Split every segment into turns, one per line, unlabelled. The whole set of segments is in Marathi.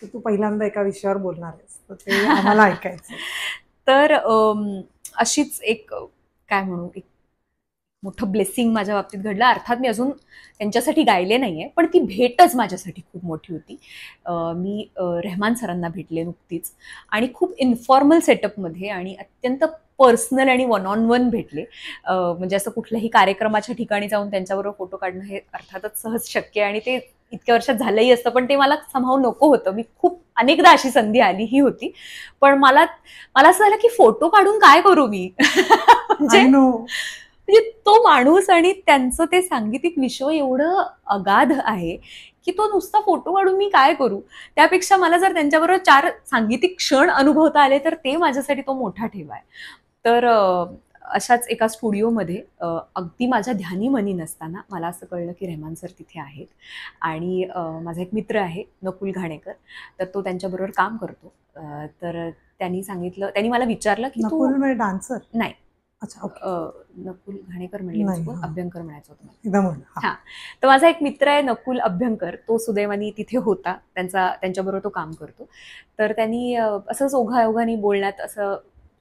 की तू पहिल्यांदा एका विषयावर बोलणार आहेस तर ते आम्हाला ऐकायचं तर अशीच एक काय म्हणू एक मोठं ब्लेसिंग माझ्या बाबतीत घडलं अर्थात मी अजून त्यांच्यासाठी गायले नाही आहे पण ती भेटच माझ्यासाठी खूप मोठी होती मी रेहमान सरांना भेटले नुकतीच आणि खूप इन्फॉर्मल सेटअपमध्ये आणि अत्यंत पर्सनल आणि वन ऑन वन भेटले म्हणजे असं कुठल्याही कार्यक्रमाच्या ठिकाणी जाऊन त्यांच्याबरोबर फोटो काढणं हे अर्थातच सहज शक्य आणि ते इतक्या वर्षात झालंही असतं पण ते मला समाव नको होतं मी खूप अनेकदा अशी संधी आली ही होती पण मला मला असं झालं की फोटो काढून काय करू मी म्हणजे म्हणजे तो माणूस आणि त्यांचं ते सांगीतिक विश्व एवढं अगाध आहे की तो नुसता फोटो काढून मी काय करू त्यापेक्षा मला जर त्यांच्याबरोबर चार सांगीतिक क्षण अनुभवता आले तर ते माझ्यासाठी तो मोठा ठेवा तर अशाच एका स्टुडिओमध्ये अगदी माझ्या ध्यानी मनी नसताना मला असं कळलं की रेहमान सर तिथे आहेत आणि माझा एक मित्र आहे नकुल घाणेकर तर तो त्यांच्याबरोबर काम करतो तर त्यांनी सांगितलं त्यांनी मला विचारलं की तू म्हणजे डान्सर नाही अच्छा नकुल घाणेकर म्हणजे अभ्यंकर म्हणायचं होतं हां तर माझा एक मित्र आहे नकुल अभ्यंकर तो सुदैवानी तिथे होता त्यांचा त्यांच्याबरोबर तो काम करतो तर त्यांनी असंच ओघायोगाने बोलण्यात असं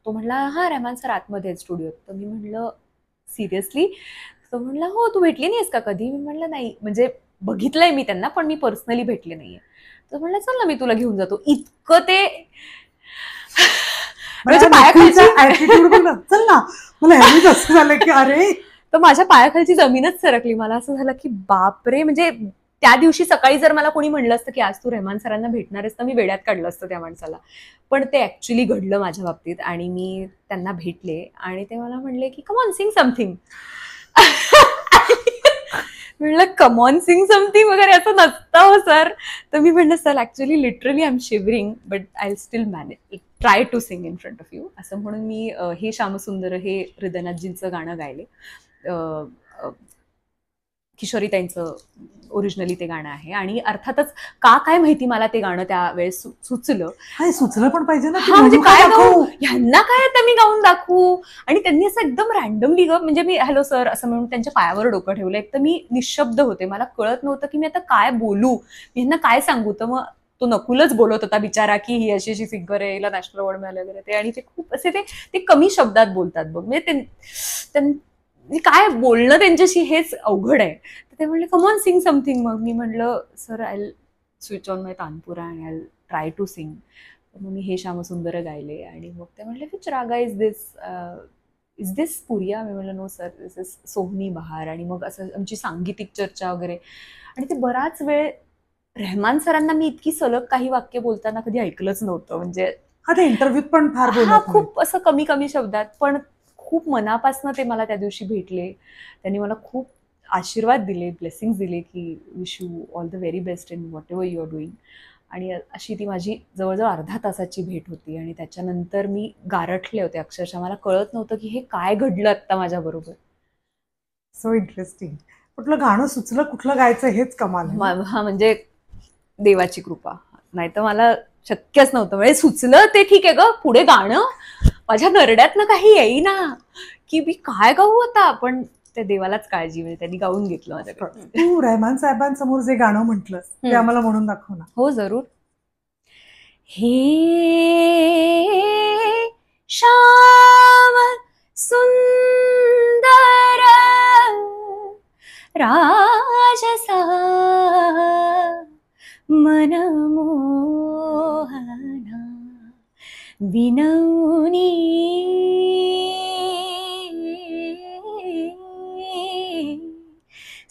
तो म्हणला हा रहमान सर आतमध्ये स्टुडिओत तर मी म्हणलं सिरियसली तो म्हणला हो तू भेटली नाहीस का कधी मी म्हणलं नाही म्हणजे बघितलंय मी त्यांना पण मी पर्सनली भेटले नाहीये तर म्हणलं चल ना मी तुला घेऊन जातो इतकं ते चल ना मला झालं की अरे तर माझ्या पायाखालची जमीनच सरकली मला असं झालं की बापरे म्हणजे त्या दिवशी सकाळी जर मला कोणी म्हणलं असतं की आज तू रेहमान सरांना भेटणार तर मी वेड्यात काढलं असतं त्या माणसाला पण ते ॲक्च्युली घडलं माझ्या बाबतीत आणि मी त्यांना भेटले आणि ते मला म्हणले की कमॉन सिंग समथिंग म्हणलं कमॉन सिंग समथिंग वगैरे असं नसतं हो सर तर मी म्हणलं sir actually literally I am shivering but I still manage try to sing in front of you असं म्हणून मी हे श्यामसुंदर हे हृदयनाथजींचं गाणं गायले किशोरी त्यांचं ओरिजिनली ते गाणं आहे आणि अर्थातच का काय माहिती मला ते गाणं त्यावेळेस सुचलं सुचलं पण पाहिजे ना म्हणजे काय गाऊ ह्यांना काय आता मी गाऊन दाखवू आणि त्यांनी असं एकदम रॅन्डमली ग म्हणजे मी हॅलो सर असं म्हणून त्यांच्या पायावर डोकं ठेवलं एक तर मी निशब्द होते मला कळत नव्हतं की मी आता काय बोलू ह्यांना काय सांगू तर मग तो नकुलच बोलत होता बिचारा की ही अशी अशी फिगर आहे हिला नॅशनल अवॉर्ड मिळाले वगैरे ते आणि ते खूप असे ते ते कमी शब्दात बोलतात बघ म्हणजे काय बोलणं त्यांच्याशी हेच अवघड आहे ते म्हणले कमॉन सिंग समथिंग मग मी म्हटलं sir I switch on my tanpura आणि आय ट्राय टू सिंग मग मी हे श्यामसुंदर गायले आणि मग ते म्हणले which raga is this is this Puriya मी म्हणलं no sir this is Sohni Bahar आणि मग असं आमची सांगीतिक चर्चा वगैरे आणि ते बराच वेळ रेहमान सरांना मी इतकी सलग काही वाक्य बोलताना कधी ऐकलंच नव्हतं म्हणजे इंटरव्ह्यूत पण फार हा खूप असं कमी कमी शब्दात पण खूप मनापासनं ते मला त्या दिवशी भेटले त्यांनी मला खूप आशीर्वाद दिले ब्लेसिंग दिले की wish you all the very best in whatever you are doing आणि अशी ती माझी जवळजवळ अर्धा तासाची भेट होती आणि त्याच्यानंतर मी गारठले होते अक्षरशः मला कळत नव्हतं की हे काय घडलं आत्ता माझ्याबरोबर सो इंटरेस्टिंग कुठलं गाणं सुचलं कुठलं गायचं हेच कमाल हा म्हणजे देवाची कृपा नाही तर मला शक्यच नव्हतं म्हणजे सुचलं ते ठीक आहे ग पुढे गाणं माझ्या नरड्यातनं काही येईना की मी काय गाऊ आता पण त्या देवालाच काळजी म्हणजे त्यांनी गाऊन घेतलं माझ्याकडे तू रहमान साहेबांसमोर जे गाणं म्हटलं ते आम्हाला म्हणून दाखव ना हो जरूर हे शाम सुंदर राजसा मनमोहना विनवनी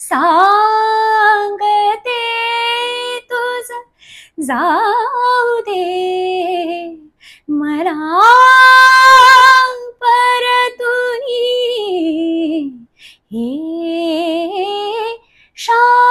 सांगते तुझ
जाऊ
दे मला परतुनी हे शा